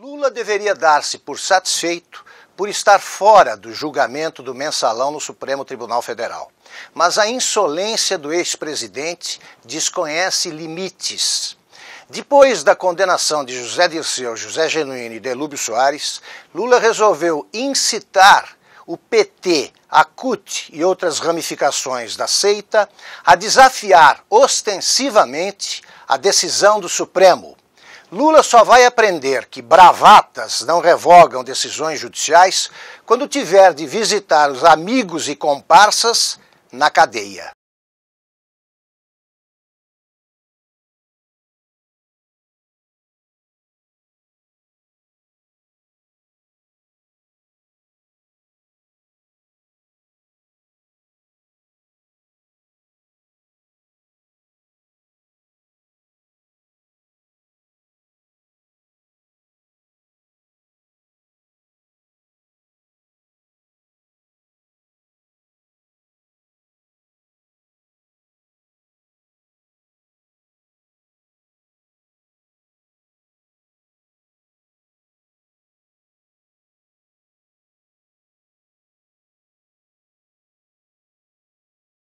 Lula deveria dar-se por satisfeito por estar fora do julgamento do mensalão no Supremo Tribunal Federal. Mas a insolência do ex-presidente desconhece limites. Depois da condenação de José Dirceu, José Genuíno e Delúbio Soares, Lula resolveu incitar o PT, a CUT e outras ramificações da seita a desafiar ostensivamente a decisão do Supremo Lula só vai aprender que bravatas não revogam decisões judiciais quando tiver de visitar os amigos e comparsas na cadeia.